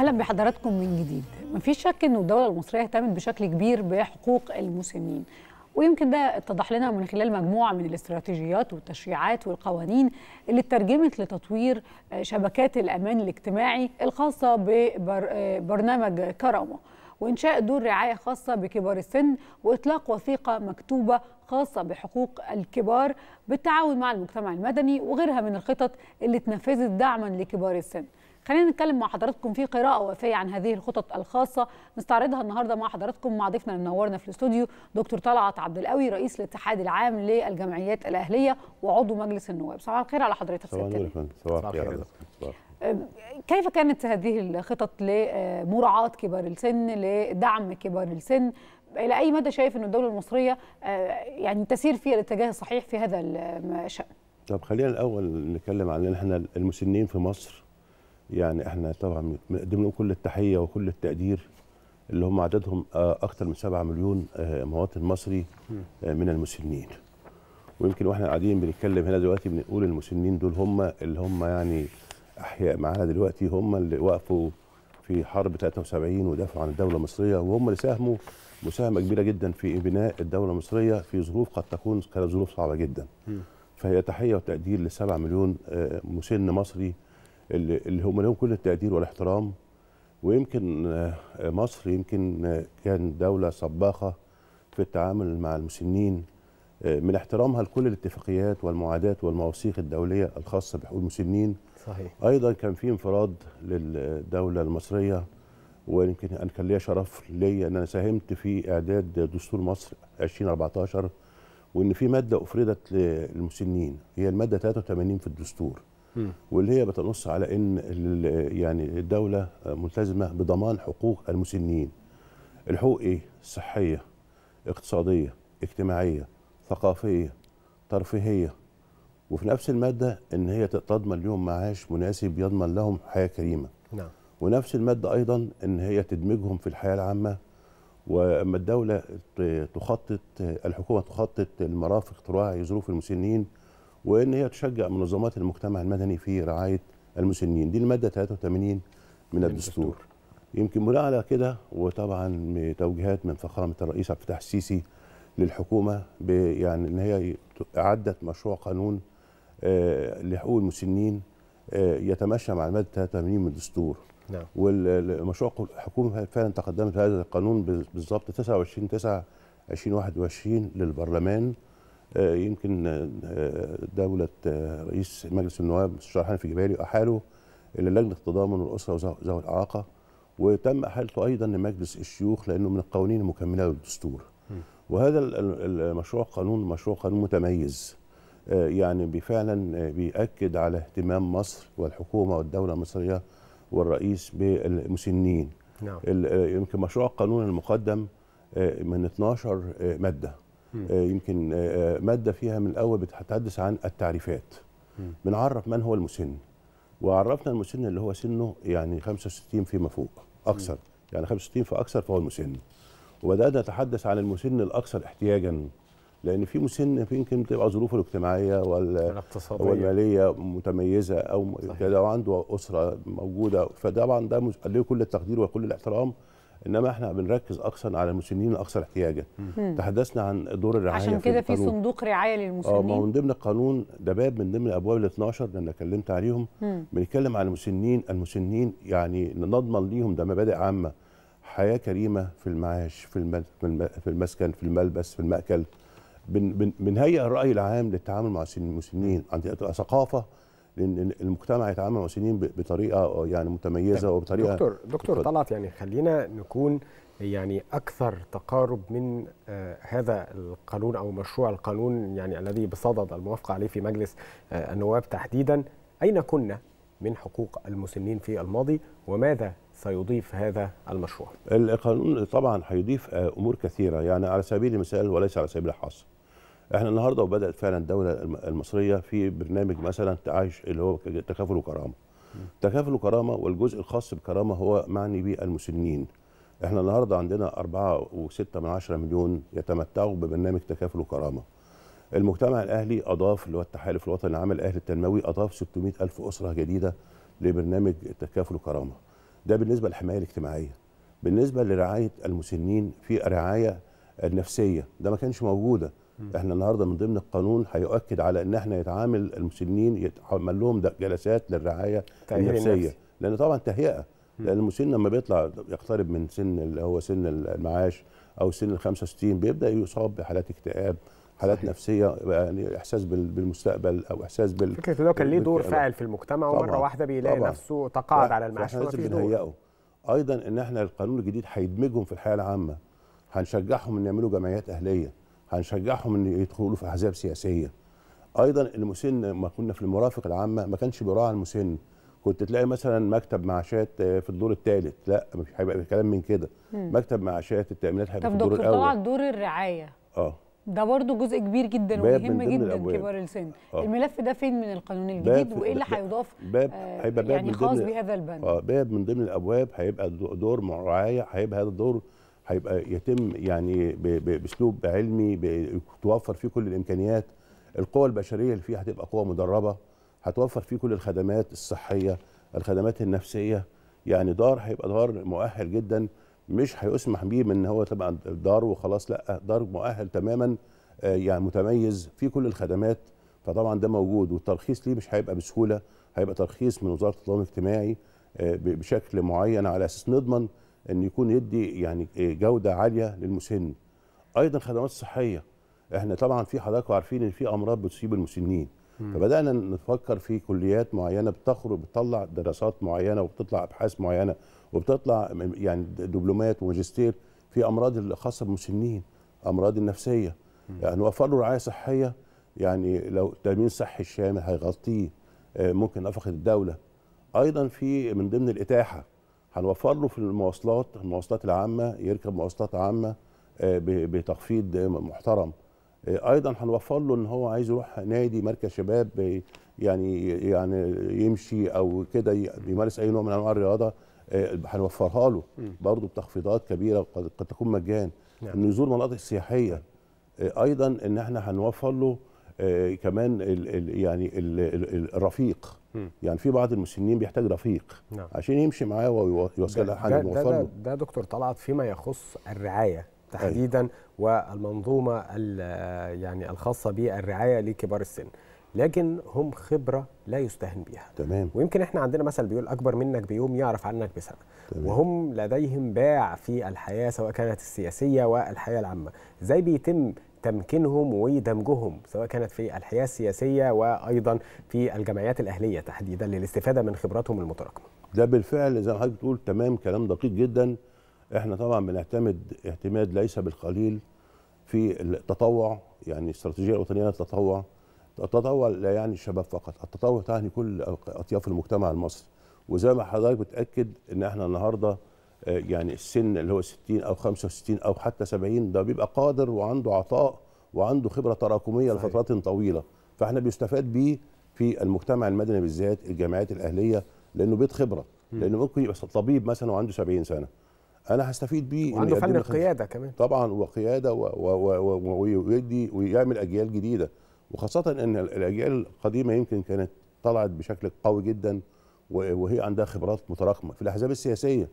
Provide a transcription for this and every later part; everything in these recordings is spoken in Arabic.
اهلا بحضراتكم من جديد مفيش شك ان الدوله المصريه اهتمت بشكل كبير بحقوق المسنين ويمكن ده اتضح لنا من خلال مجموعه من الاستراتيجيات والتشريعات والقوانين اللي اترجمت لتطوير آه، شبكات الامان الاجتماعي الخاصه ببرنامج آه، كرامه وإنشاء دور رعاية خاصة بكبار السن وإطلاق وثيقة مكتوبة خاصة بحقوق الكبار بالتعاون مع المجتمع المدني وغيرها من الخطط اللي اتنفذت دعما لكبار السن خلينا نتكلم مع حضراتكم في قراءه وفيه عن هذه الخطط الخاصه نستعرضها النهارده مع حضراتكم مع ضيفنا اللي منورنا في الاستوديو دكتور طلعت عبد القوي رئيس الاتحاد العام للجمعيات الاهليه وعضو مجلس النواب صباح الخير على حضرتك سيادتنا صباح الخير صباح الخير كيف كانت هذه الخطط لمراعاة كبار السن لدعم كبار السن إلى أي مدى شايف أن الدولة المصرية آه، يعني تسير في الاتجاه الصحيح في هذا الشأن طب خلينا الأول نتكلم عن ان إحنا المسنين في مصر يعني احنا طبعا بنقدم لهم كل التحيه وكل التقدير اللي هم عددهم آه، اكثر من 7 مليون آه، مواطن مصري آه، من المسنين ويمكن واحنا قاعدين بنتكلم هنا دلوقتي بنقول المسنين دول هم اللي هم يعني احياء معانا دلوقتي هم اللي وقفوا في حرب 73 ودافعوا عن الدوله المصريه وهم اللي ساهموا مساهمه كبيره جدا في بناء الدوله المصريه في ظروف قد تكون كانت ظروف صعبه جدا فهي تحيه وتقدير ل 7 مليون مسن مصري اللي هم لهم كل التقدير والاحترام ويمكن آه، مصر يمكن آه، كان دولة صباخة في التعامل مع المسنين آه، من احترامها لكل الاتفاقيات والمعادات والمواثيق الدولية الخاصة بحقوق المسنين صحيح. أيضا كان في انفراد للدولة المصرية ويمكن أن كان ليا شرف ليا أن أنا ساهمت في إعداد دستور مصر 2014 وإن في مادة أفردت للمسنين هي المادة 83 في الدستور واللي هي بتنص على ان يعني الدوله ملتزمه بضمان حقوق المسنين الحقوق ايه صحيه اقتصاديه اجتماعيه ثقافيه ترفيهيه وفي نفس الماده ان هي تضمن لهم معاش مناسب يضمن لهم حياه كريمه نعم. ونفس الماده ايضا ان هي تدمجهم في الحياه العامه واما الدوله تخطط الحكومه تخطط المرافق تراعي ظروف المسنين وان هي تشجع منظمات المجتمع المدني في رعايه المسنين دي الماده 83 من الدستور يمكن بناء على كده وطبعا بتوجيهات من فخامه الرئيس عبد الفتاح السيسي للحكومه يعني ان هي اعدت مشروع قانون آه، لحقوق المسنين آه، يتماشى مع الماده 83 من الدستور نعم والمشروع الحكومه فعلا تقدمت هذا القانون بالظبط 29 9 2021 للبرلمان آه، يمكن آه، آه، دوله رئيس مجلس النواب الشيخ حنفي جبالي احاله الى لجنه التضامن والاسره وذوي الاعاقه وتم احالته ايضا لمجلس الشيوخ لانه من القوانين المكمله للدستور وهذا المشروع قانون مشروع قانون متميز يعني فعلا بيأكد على اهتمام مصر والحكومه والدوله المصريه والرئيس بالمسنين نعم. يمكن مشروع القانون المقدم من 12 ماده آه، يمكن آه، آه، ماده فيها من الاول بتتحدث عن التعريفات بنعرف من هو المسن وعرفنا المسن اللي هو سنه يعني 65 فيما فوق اكثر يعني 65 فاكثر فهو المسن وبدانا نتحدث عن المسن الاكثر احتياجا لان في مسن يمكن بتبقى ظروفه الاجتماعيه والاقتصاديه والماليه متميزه او كده وعنده اسره موجوده فطبعا ده له كل التقدير وكل الاحترام انما احنا بنركز اكثر على المسنين الاكثر احتياجا تحدثنا عن دور الرعايه عشان كده في, في صندوق رعايه للمسنين اه ما من ضمن القانون ده باب من ضمن الابواب ال 12 اللي انا اتكلمت عليهم بنتكلم على المسنين المسنين يعني نضمن ليهم ده مبادئ عامه حياه كريمه في المعاش في في المسكن في الملبس في الماكل بنهيئ الراي العام للتعامل مع المسنين عندنا ثقافه لان المجتمع يتعامل مع المسنين بطريقه آه، يعني متميزه طيب، وبطريقه دكتور دكتور بفضل. طلعت يعني خلينا نكون يعني اكثر تقارب من آه هذا القانون او مشروع القانون يعني الذي بصدد الموافقه عليه في مجلس آه النواب تحديدا اين كنا من حقوق المسنين في الماضي وماذا سيضيف هذا المشروع؟ القانون طبعا هيضيف آه، امور كثيره يعني على سبيل المثال وليس على سبيل الحصر. احنا النهارده وبدات فعلا الدوله المصريه في برنامج مثلا تعايش اللي هو تكافل وكرامه تكافل وكرامه والجزء الخاص بكرامه هو معني بالمسنين المسنين احنا النهارده عندنا 4.6 من مليون يتمتعوا ببرنامج تكافل وكرامه المجتمع الاهلي اضاف اللي هو التحالف الوطني العام الاهلي التنموي اضاف 600 الف اسره جديده لبرنامج تكافل وكرامه ده بالنسبه للحمايه الاجتماعيه بالنسبه لرعايه المسنين في رعايه النفسيه ده ما كانش موجوده احنا النهارده من ضمن القانون هيؤكد على ان احنا يتعامل المسنين يتعمل لهم جلسات للرعايه النفسيه النفس. لان طبعا تهيئه لان المسن لما بيطلع يقترب من سن اللي هو سن المعاش او سن ال 65 بيبدا يصاب بحالات اكتئاب حالات صحيح. نفسيه يعني احساس بالمستقبل او احساس بال فكره لو كان ليه دور فاعل في المجتمع ومره واحده بيلاقي طبعًا. نفسه تقاعد على المعاش فما فيش دور ايضا ان احنا القانون الجديد هيدمجهم في الحياه العامه هنشجعهم ان يعملوا جمعيات اهليه هنشجعهم ان يدخلوا في احزاب سياسيه ايضا المسن ما كنا في المرافق العامه ما كانش بيراعي المسن كنت تلاقي مثلا مكتب معاشات آه، في الدور الثالث لا مش هيبقى كلام من كده مكتب معاشات التامينات هيبقى في الدور الاول طب دكتور طلعت دور الرعايه اه ده برضه جزء كبير جدا ومهم جدا كبار السن آه. الملف ده فين من القانون الجديد وايه اللي هيضاف باب آه هيبقى باب يعني خاص بهذا البند اه باب من ضمن الابواب هيبقى دور رعايه هيبقى هذا الدور هيبقى يتم يعني باسلوب علمي توفر فيه كل الامكانيات القوى البشريه اللي فيه هتبقى قوى مدربه هتوفر فيه كل الخدمات الصحيه الخدمات النفسيه يعني دار هيبقى دار مؤهل جدا مش هيسمح بيه من هو تبقى دار وخلاص لا دار مؤهل تماما آه، يعني متميز في كل الخدمات فطبعا ده موجود والترخيص ليه مش هيبقى بسهوله هيبقى ترخيص من وزاره النظام الاجتماعي آه، بشكل معين على اساس نضمن ان يكون يدي يعني جوده عاليه للمسن ايضا خدمات صحيه احنا طبعا في حضراتكم عارفين ان في امراض بتصيب المسنين فبدانا نفكر في كليات معينه بتخرج بتطلع دراسات معينه وبتطلع ابحاث معينه وبتطلع يعني دبلومات وماجستير في امراض الخاصه بالمسنين امراض النفسيه يعني نوفر له رعايه صحيه يعني لو تامين صحي الشامل هيغطيه آه، ممكن نفقه الدوله ايضا في من ضمن الاتاحه هنوفر له في المواصلات المواصلات العامه يركب مواصلات عامه آه، بتخفيض محترم آه، ايضا هنوفر له ان هو عايز يروح نادي مركز شباب يعني يعني يمشي او كده يمارس اي نوع من انواع الرياضه آه، هنوفرها له برضه بتخفيضات كبيره قد تكون مجان نعم. انه يزور مناطق سياحيه ايضا ان احنا هنوفر له كمان الـ يعني الـ الرفيق يعني في بعض المسنين بيحتاج رفيق نعم. عشان يمشي معاه ويوصل له حاجه ده, ده, ده دكتور طلعت فيما يخص الرعايه تحديدا أي. أيوة. والمنظومه يعني الخاصه بالرعايه لكبار السن لكن هم خبره لا يستهان بها تمام ويمكن احنا عندنا مثل بيقول اكبر منك بيوم يعرف عنك بسنه تمام. وهم لديهم باع في الحياه سواء كانت السياسيه والحياه العامه ازاي بيتم تمكينهم ودمجهم سواء كانت في الحياة السياسية وأيضا في الجمعيات الأهلية تحديدا للاستفادة من خبراتهم المتراكمة ده بالفعل زي ما حضرتك بتقول تمام كلام دقيق جدا احنا طبعا بنعتمد اعتماد ليس بالقليل في التطوع يعني الاستراتيجيه الوطنيه للتطوع التطوع لا يعني الشباب فقط التطوع تعني كل اطياف المجتمع المصري وزي ما حضرتك بتاكد ان احنا النهارده يعني السن اللي هو 60 او 65 او حتى 70 ده بيبقى قادر وعنده عطاء وعنده خبره تراكميه لفترات طويله فاحنا بيستفاد بيه في المجتمع المدني بالذات الجامعات الاهليه لانه بيت خبره لانه ممكن يبقى طبيب مثلا وعنده 70 سنه انا هستفيد بيه وعنده فن القياده كمان طبعا وقياده ويدي ويعمل اجيال جديده وخاصه ان الاجيال القديمه يمكن كانت طلعت بشكل قوي جدا وهي عندها خبرات متراكمه في الاحزاب السياسيه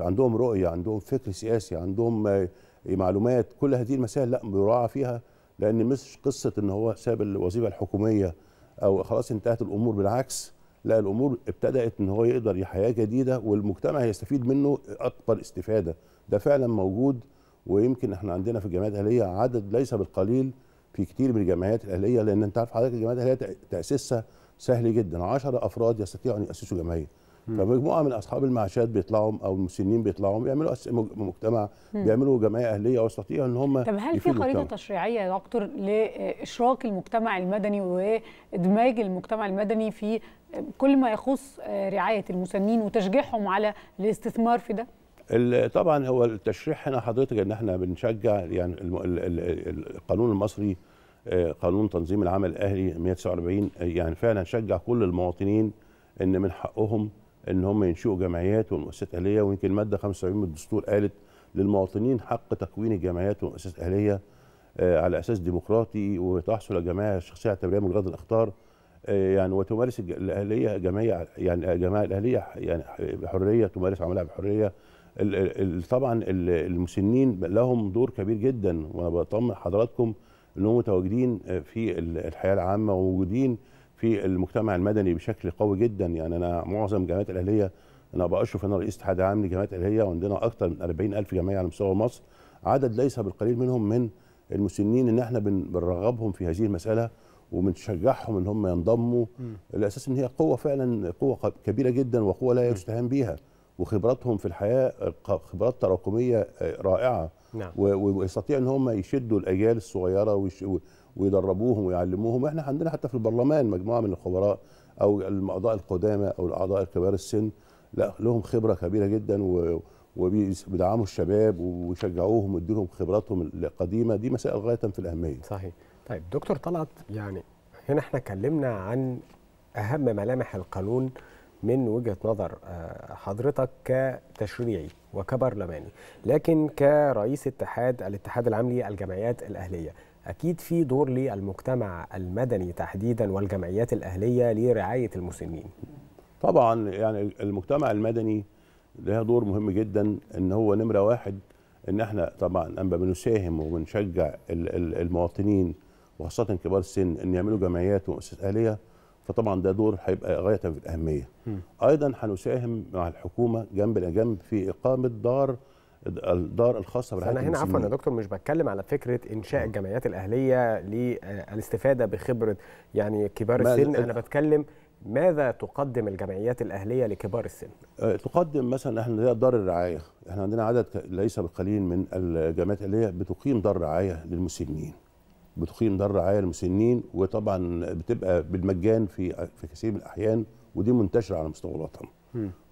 عندهم رؤية عندهم فكر سياسي عندهم معلومات كل هذه المسائل لا بيراعى فيها لأن مش قصة إن هو ساب الوظيفة الحكومية أو خلاص انتهت الأمور بالعكس لا الأمور ابتدأت إن هو يقدر حياة جديدة والمجتمع يستفيد منه أكبر استفادة ده فعلا موجود ويمكن احنا عندنا في الجمعيات الأهلية عدد ليس بالقليل في كتير من الجمعيات الأهلية لأن أنت عارف حضرتك الجمعيات الأهلية تأسيسها سهل جدا 10 أفراد يستطيعوا أن يأسسوا جمعية فمجموعه من اصحاب المعاشات بيطلعوا او المسنين بيطلعوا بيعملوا مجتمع بيعملوا جمعيه اهليه واستطيع ان هم طب هل في خريطه تشريعيه يا دكتور لاشراك المجتمع المدني وادماج المجتمع المدني في كل ما يخص رعايه المسنين وتشجيعهم على الاستثمار في ده؟ طبعا هو التشريح هنا حضرتك ان احنا بنشجع يعني القانون المصري آه، قانون تنظيم العمل الاهلي 149 آه، يعني فعلا شجع كل المواطنين ان من حقهم ان هم ينشئوا جمعيات ومؤسسات اهليه ويمكن الماده 75 من الدستور قالت للمواطنين حق تكوين الجمعيات ومؤسسات اهليه آه، على اساس ديمقراطي وتحصل الجمعيه الشخصيه اعتباريه مجرد الاختيار آه، يعني وتمارس الاهليه جمعيه يعني الجمعيه الاهليه يعني بحريه تمارس عملها بحريه طبعا المسنين لهم دور كبير جدا وانا بطمن حضراتكم انهم متواجدين في الحياه العامه وموجودين في المجتمع المدني بشكل قوي جدا يعني انا معظم جمعيات الاهليه انا باشرف انا رئيس اتحاد عام لجمعيات الاهليه وعندنا اكثر من 40000 جمعيه على مستوى مصر عدد ليس بالقليل منهم من المسنين ان احنا بنرغبهم في هذه المساله وبنشجعهم ان هم ينضموا الاساس ان هي قوه فعلا قوه كبيره جدا وقوه لا يستهان بها وخبراتهم في الحياه خبرات تراكميه آه، رائعه نعم. ويستطيع ان هم يشدوا الاجيال الصغيره ويدربوهم ويعلموهم احنا عندنا حتى في البرلمان مجموعه من الخبراء او الاعضاء القدامى او الاعضاء الكبار السن لا لهم خبره كبيره جدا و وبيدعموا الشباب ويشجعوهم ويديلهم خبراتهم القديمه دي مسائل غايه في الاهميه. صحيح. طيب دكتور طلعت يعني هنا احنا اتكلمنا عن اهم ملامح القانون من وجهه نظر آه، حضرتك كتشريعي وكبرلماني لكن كرئيس اتحاد الاتحاد العام للجمعيات الاهليه اكيد في دور للمجتمع المدني تحديدا والجمعيات الاهليه لرعايه المسنين طبعا يعني المجتمع المدني له دور مهم جدا ان هو نمره واحد ان احنا طبعا اما بنساهم وبنشجع المواطنين وخاصه كبار السن ان يعملوا جمعيات ومؤسسات اهليه فطبعا ده دور هيبقى غايه في الاهميه. م. ايضا هنساهم مع الحكومه جنب جنب في اقامه دار الدار الخاصه بالرعايه انا هنا عفوا يا دكتور مش بتكلم على فكره انشاء الجمعيات الاهليه للاستفاده بخبره يعني كبار السن انا بتكلم ماذا تقدم الجمعيات الاهليه لكبار السن؟ آه، تقدم مثلا احنا هي دار الرعايه، احنا عندنا عدد ليس بالقليل من الجمعيات الاهليه بتقيم دار رعايه للمسنين. بتقيم دار رعايه للمسنين وطبعا بتبقى بالمجان في في كثير من الاحيان ودي منتشره على مستوى الوطن.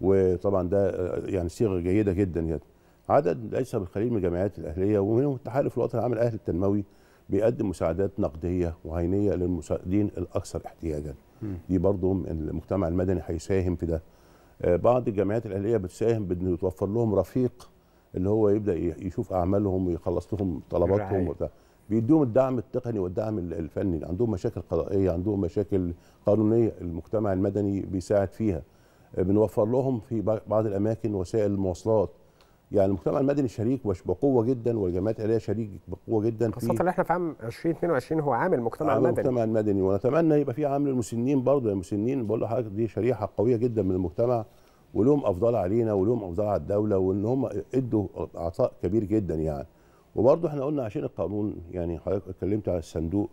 وطبعا ده آه، يعني صيغه جيده جدا يعني عدد ليس بالقليل من الجمعيات الاهليه ومنهم التحالف الوطني العام الاهلي التنموي بيقدم مساعدات نقديه وعينيه للمساعدين الاكثر احتياجا م. دي برضو المجتمع المدني هيساهم في ده آه، بعض الجمعيات الاهليه بتساهم بان يتوفر لهم رفيق اللي هو يبدا يشوف اعمالهم ويخلص لهم طلباتهم وبتاع بيدوهم الدعم التقني والدعم الفني عندهم مشاكل قضائيه عندهم مشاكل قانونيه المجتمع المدني بيساعد فيها آه، بنوفر لهم في بعض الاماكن وسائل المواصلات يعني المجتمع المدني شريك بقوه جدا والجمعيات الاهليه شريك بقوه جدا خاصه ان احنا في عام 2022 هو عامل المجتمع عامل المدني المجتمع المدني ونتمنى يبقى في عامل المسنين برضه المسنين يعني بقول لحضرتك دي شريحه قويه جدا من المجتمع ولهم افضال علينا ولهم افضال على الدوله وان هم ادوا عطاء كبير جدا يعني وبرضه احنا قلنا عشان القانون يعني حضرتك اتكلمت على الصندوق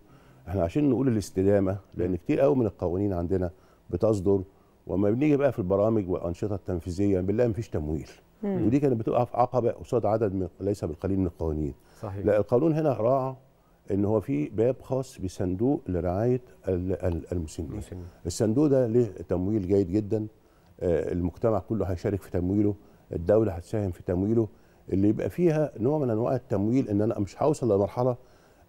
احنا عشان نقول الاستدامه لان كتير قوي من القوانين عندنا بتصدر وما بنيجي بقى في البرامج والانشطه التنفيذيه يعني بالله مفيش تمويل مم. ودي كانت بتقع في عقبه قصاد عدد من ليس بالقليل من القوانين صحيح. لا القانون هنا راعى ان هو في باب خاص بصندوق لرعايه المسنين الصندوق ده ليه تمويل جيد جدا آه، المجتمع كله هيشارك في تمويله الدوله هتساهم في تمويله اللي يبقى فيها نوع من انواع التمويل ان انا مش هوصل لمرحله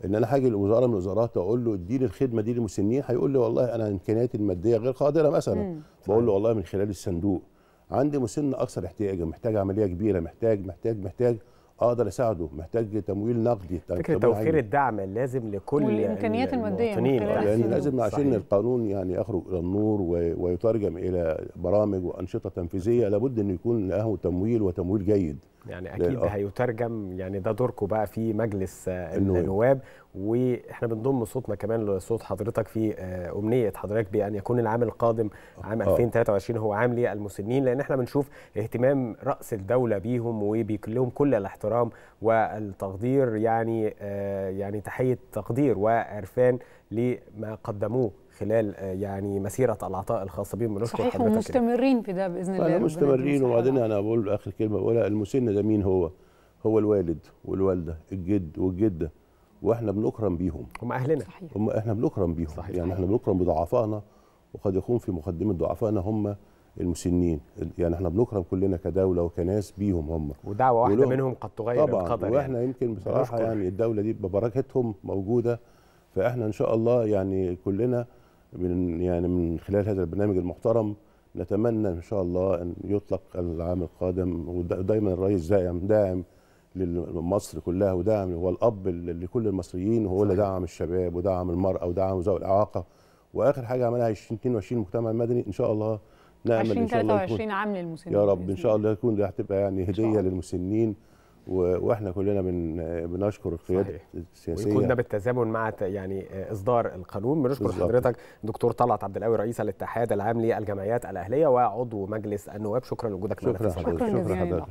ان انا هاجي لوزاره من الوزارات واقول له اديني الخدمه دي للمسنين هيقول لي والله انا امكانياتي الماديه غير قادره مثلا بقول له والله من خلال الصندوق عندي مسن اكثر احتياجا محتاج عمليه كبيره محتاج محتاج محتاج اقدر اساعده محتاج تمويل نقدي فكره توفير عين. الدعم اللازم لكل والامكانيات الماديه آه، يعني لازم عشان القانون يعني يخرج الى النور ويترجم الى برامج وانشطه تنفيذيه لابد انه يكون له تمويل وتمويل جيد يعني اكيد ده آه. هيترجم يعني ده دوركم بقى في مجلس آه، النواب واحنا بنضم صوتنا كمان لصوت حضرتك في آه، امنيه حضرتك بان يكون العام القادم عام 2023 هو عام للمسنين لان احنا بنشوف اهتمام راس الدوله بيهم وبيكلهم كل الاحترام والتقدير يعني يعني تحيه تقدير وعرفان لما قدموه خلال آه، يعني مسيره العطاء الخاصه بهم بنشكر صحيح ومستمرين في ده باذن الله مستمرين وبعدين انا بقول اخر كلمه بقولها المسن ده مين هو؟ هو الوالد والوالده الجد والجده واحنا بنكرم بيهم هم اهلنا صحيح. هم احنا بنكرم بيهم صحيح. يعني احنا بنكرم بضعفائنا وقد يكون في مقدمه ضعفائنا هم المسنين يعني احنا بنكرم كلنا كدوله وكناس بيهم هم ودعوه واحده ولهم. منهم قد تغير طبعا القدر يعني. واحنا يعني. يمكن بصراحه يعني الدوله دي ببركتهم موجوده فاحنا ان شاء الله يعني كلنا من يعني من خلال هذا البرنامج المحترم نتمنى ان شاء الله ان يطلق العام القادم ودايما الرئيس داعم داعم لمصر كلها وداعم هو الاب لكل المصريين وهو اللي دعم الشباب ودعم المراه ودعم ذوي الاعاقه واخر حاجه عملها 2022 مجتمع المدني ان شاء الله نعمل ان شاء الله 2023 عام للمسنين يا رب ان شاء الله يكون هتبقى يعني هديه للمسنين واحنا كلنا بن بنشكر القياده صحيح. ويكون ده بالتزامن مع يعني اصدار القانون بنشكر حضرتك دكتور طلعت عبد القوي رئيس الاتحاد العام للجمعيات الاهليه وعضو مجلس النواب شكرا لوجودك معنا شكرا شكرا, شكرا,